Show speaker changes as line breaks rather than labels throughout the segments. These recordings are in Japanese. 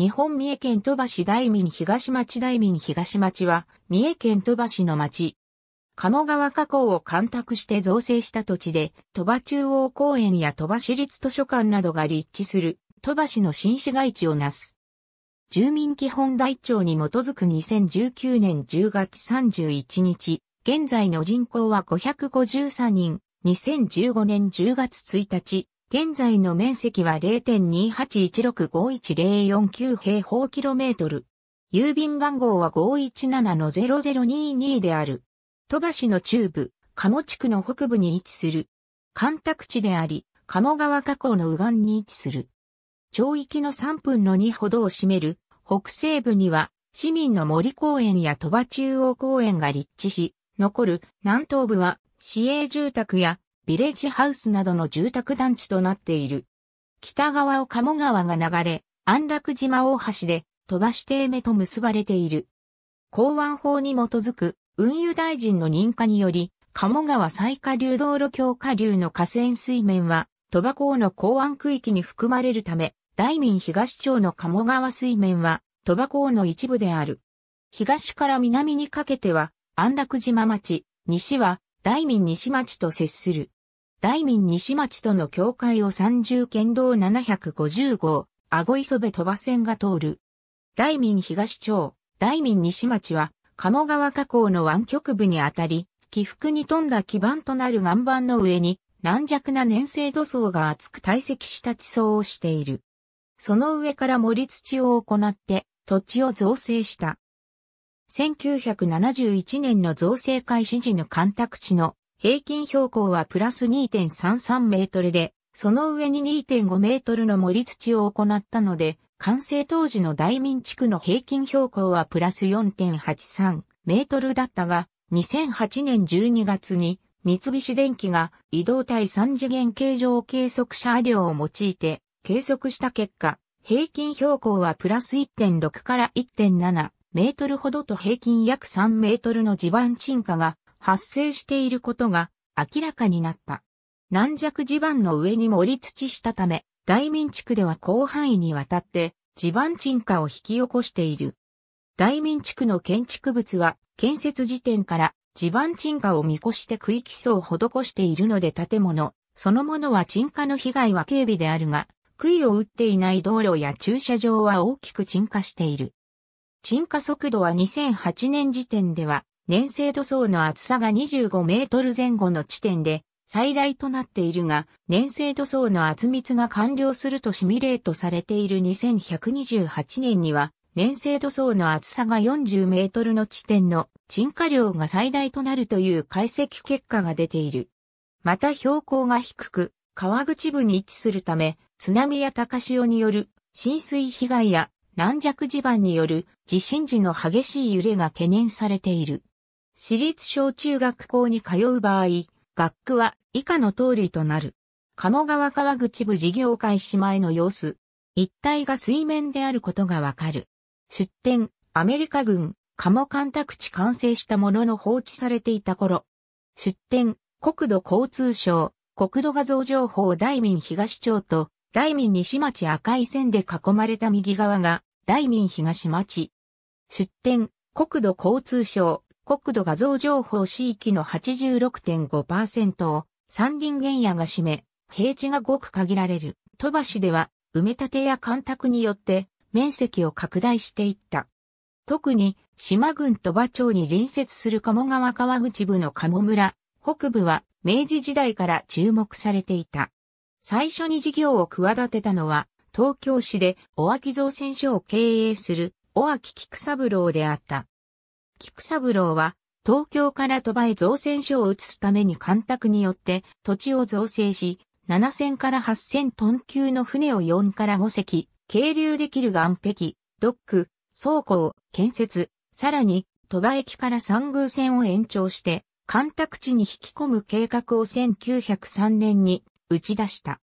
日本三重県鳥羽市大民東町大民東町は、三重県鳥羽市の町。鴨川河口を干拓して造成した土地で、鳥羽中央公園や鳥羽市立図書館などが立地する、鳥羽市の新市街地をなす。住民基本台帳に基づく2019年10月31日、現在の人口は553人、2015年10月1日、現在の面積は0.28165104平方キロメートル。郵便番号は517-0022である。戸羽市の中部、鴨地区の北部に位置する。干拓地であり、鴨川河口の右岸に位置する。町域の3分の2ほどを占める北西部には市民の森公園や戸場中央公園が立地し、残る南東部は市営住宅やビレッジハウスなどの住宅団地となっている。北側を鴨川が流れ、安楽島大橋で飛ばし邸目と結ばれている。港湾法に基づく運輸大臣の認可により、鴨川最下流道路橋下流の河川水面は、鳥羽港の港湾区域に含まれるため、大民東町の鴨川水面は、鳥羽港の一部である。東から南にかけては、安楽島町、西は、大民西町と接する。大民西町との境界を三重県道750号、顎磯部鳥羽線が通る。大民東町、大民西町は、鴨川河口の湾曲部にあたり、起伏に富んだ基盤となる岩盤の上に、軟弱な粘性土層が厚く堆積した地層をしている。その上から盛り土を行って、土地を造成した。1971年の造成開始時の干拓地の平均標高はプラス2.33メートルで、その上に2.5メートルの盛り土を行ったので、完成当時の大民地区の平均標高はプラス4.83メートルだったが、2008年12月に三菱電機が移動体3次元形状計測車両を用いて計測した結果、平均標高はプラス1.6から1.7メートルほどと平均約3メートルの地盤沈下が発生していることが明らかになった。軟弱地盤の上に盛り土したため、大民地区では広範囲にわたって地盤沈下を引き起こしている。大民地区の建築物は建設時点から地盤沈下を見越して区域層を施しているので建物、そのものは沈下の被害は軽微であるが、杭を打っていない道路や駐車場は大きく沈下している。沈下速度は2008年時点では粘性塗装の厚さが25メートル前後の地点で最大となっているが、粘性塗装の厚密が完了するとシミュレートされている2128年には、粘性塗装の厚さが40メートルの地点の沈下量が最大となるという解析結果が出ている。また標高が低く、川口部に位置するため、津波や高潮による浸水被害や軟弱地盤による地震時の激しい揺れが懸念されている。私立小中学校に通う場合、学区は以下の通りとなる。鴨川川口部事業開始前の様子。一帯が水面であることがわかる。出展、アメリカ軍、鴨干拓地完成したものの放置されていた頃。出展、国土交通省、国土画像情報大民東町と、大民西町赤い線で囲まれた右側が、大民東町。出展、国土交通省、国土画像情報地域の86.5%を山林原野が占め、平地がごく限られる戸橋市では埋め立てや干拓によって面積を拡大していった。特に島郡戸場町に隣接する鴨川川口部の鴨村、北部は明治時代から注目されていた。最初に事業を企てたのは東京市で尾脇造船所を経営する尾脇菊三郎であった。菊三郎は、東京から鳥羽へ造船所を移すために干拓によって土地を造成し、7000から8000トン級の船を4から5隻、係流できる岸壁、ドック、倉庫を建設、さらに鳥羽駅から三宮線を延長して、干拓地に引き込む計画を1903年に打ち出した。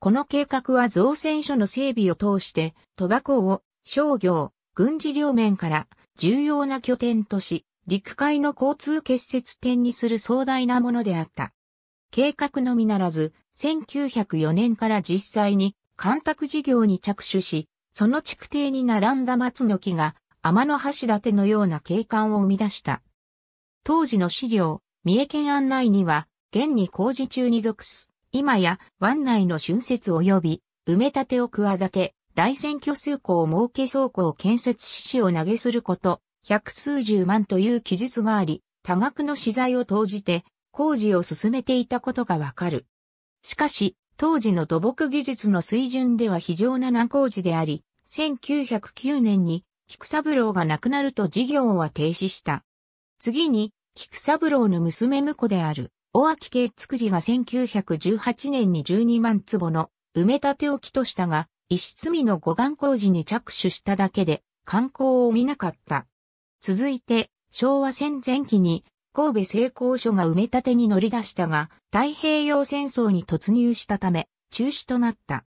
この計画は造船所の整備を通して、鳥羽港を商業、軍事両面から重要な拠点とし、陸海の交通結節点にする壮大なものであった。計画のみならず、1904年から実際に干拓事業に着手し、その築堤に並んだ松の木が天の橋立のような景観を生み出した。当時の資料、三重県案内には、現に工事中に属す、今や湾内の春節及び埋め立てを企て、大選挙数庫を設け倉庫を建設し死を投げすること、百数十万という記述があり、多額の資材を投じて工事を進めていたことがわかる。しかし、当時の土木技術の水準では非常な難工事であり、1909年に菊三郎が亡くなると事業は停止した。次に、菊三郎の娘婿である、大秋家作りが1918年に12万坪の埋め立て置きとしたが、一室見の護岸工事に着手しただけで、観光を見なかった。続いて、昭和戦前期に、神戸製鋼所が埋め立てに乗り出したが、太平洋戦争に突入したため、中止となった。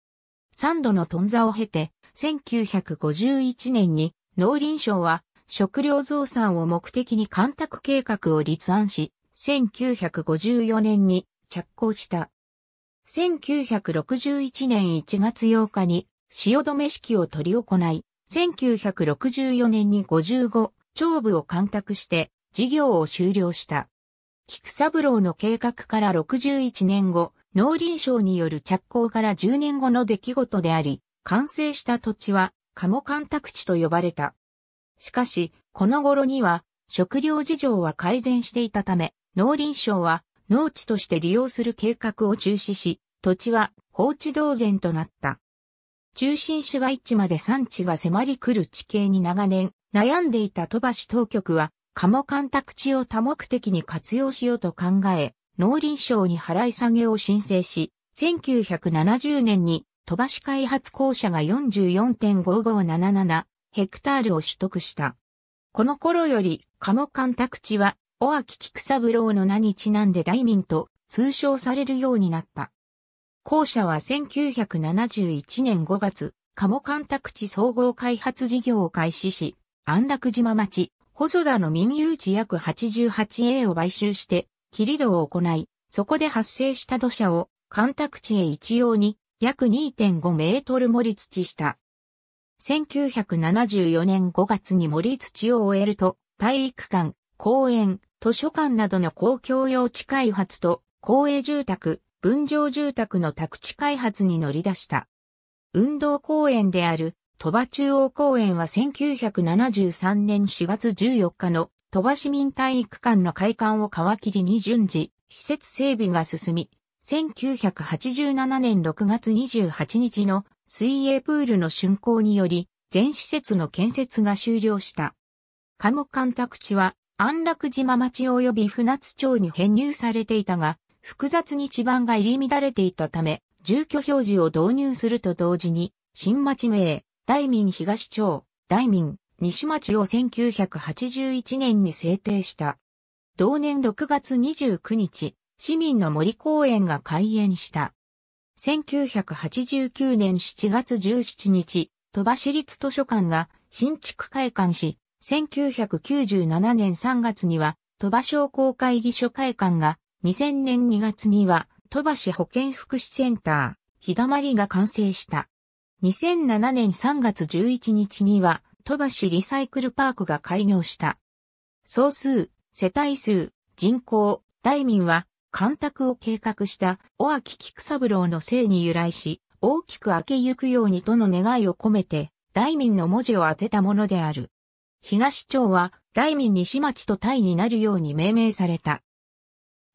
三度の頓挫を経て、1951年に農林省は食料増産を目的に干拓計画を立案し、1954年に着工した。1961年1月8日に止め式を取り行い、1964年に55長部を干拓して事業を終了した。菊三郎の計画から61年後、農林省による着工から10年後の出来事であり、完成した土地は、鴨干拓地と呼ばれた。しかし、この頃には、食料事情は改善していたため、農林省は、農地として利用する計画を中止し、土地は放置同然となった。中心市街地まで産地が迫り来る地形に長年悩んでいた鳥羽市当局は、鴨干拓地を多目的に活用しようと考え、農林省に払い下げを申請し、1970年に鳥羽市開発公社が44.5577ヘクタールを取得した。この頃より鴨干拓地は尾脇菊三郎の名にちなんで大民と通称されるようになった。校舎は1971年5月、鴨干拓地総合開発事業を開始し、安楽島町、細田の民有地約 88A を買収して、切りを行い、そこで発生した土砂を、干拓地へ一様に、約2.5メートル盛り土した。1974年5月に盛り土を終えると、体育館、公園、図書館などの公共用地開発と公営住宅、分譲住宅の宅地開発に乗り出した。運動公園である鳥羽中央公園は1973年4月14日の鳥羽市民体育館の開館を皮切りに順次、施設整備が進み、1987年6月28日の水泳プールの竣工により、全施設の建設が終了した。カム館宅地は安楽島町及び船津町に編入されていたが、複雑に地盤が入り乱れていたため、住居表示を導入すると同時に、新町名、大民東町、大民、西町を1981年に制定した。同年6月29日、市民の森公園が開園した。1989年7月17日、鳥羽市立図書館が新築開館し、1997年3月には、鳥羽商工会議所会館が、2000年2月には、鳥羽市保健福祉センター、日だまりが完成した。2007年3月11日には、鳥羽市リサイクルパークが開業した。総数、世帯数、人口、大民は、干拓を計画した尾秋菊三郎の姓に由来し、大きく明けゆくようにとの願いを込めて、大民の文字を当てたものである。東町は大民西町とタイになるように命名された。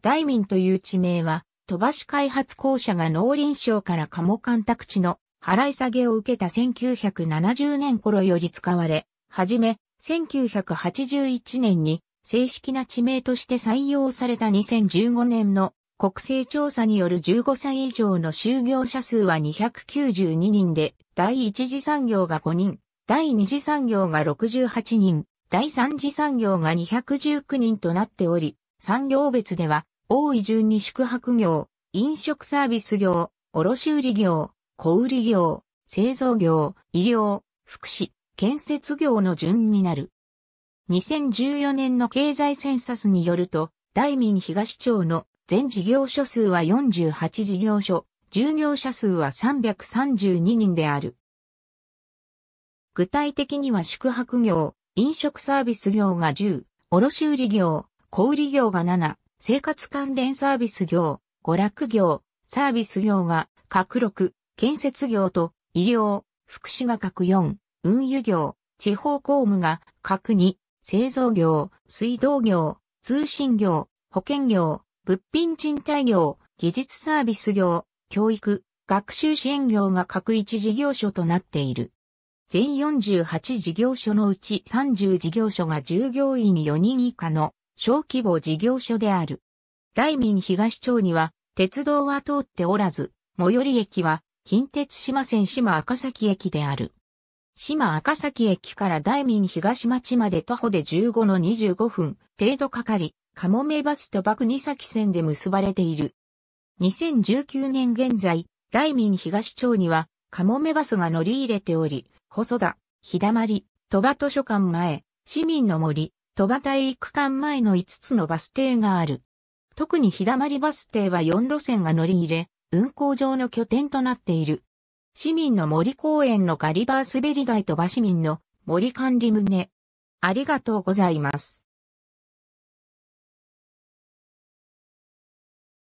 大民という地名は、飛ばし開発公社が農林省から鴨干拓地の払い下げを受けた1970年頃より使われ、はじめ、1981年に正式な地名として採用された2015年の国勢調査による15歳以上の就業者数は292人で、第一次産業が5人、第二次産業が68人、第三次産業が219人となっており、産業別では、多い順に宿泊業、飲食サービス業、卸売業、小売業、製造業、医療、福祉、建設業の順になる。2014年の経済センサスによると、大民東町の全事業所数は48事業所、従業者数は332人である。具体的には宿泊業、飲食サービス業が10、卸売業、小売業が7、生活関連サービス業、娯楽業、サービス業が各6、建設業と医療、福祉が各4、運輸業、地方公務が各2、製造業、水道業、通信業、保険業、物品賃貸業、技術サービス業、教育、学習支援業が各1事業所となっている。全48事業所のうち30事業所が従業員4人以下の小規模事業所である。大民東町には鉄道は通っておらず、最寄り駅は近鉄島線島赤崎駅である。島赤崎駅から大民東町まで徒歩で15の25分程度かかり、カモメバスとバク崎線で結ばれている。2019年現在、大民東町にはカモメバスが乗り入れており、細田、日だまり、鳥羽図書館前、市民の森、鳥羽体育館前の5つのバス停がある。特に日だまりバス停は4路線が乗り入れ、運行上の拠点となっている。市民の森公園のガリバー滑り台と場市民の森管理棟。ありがとうございます。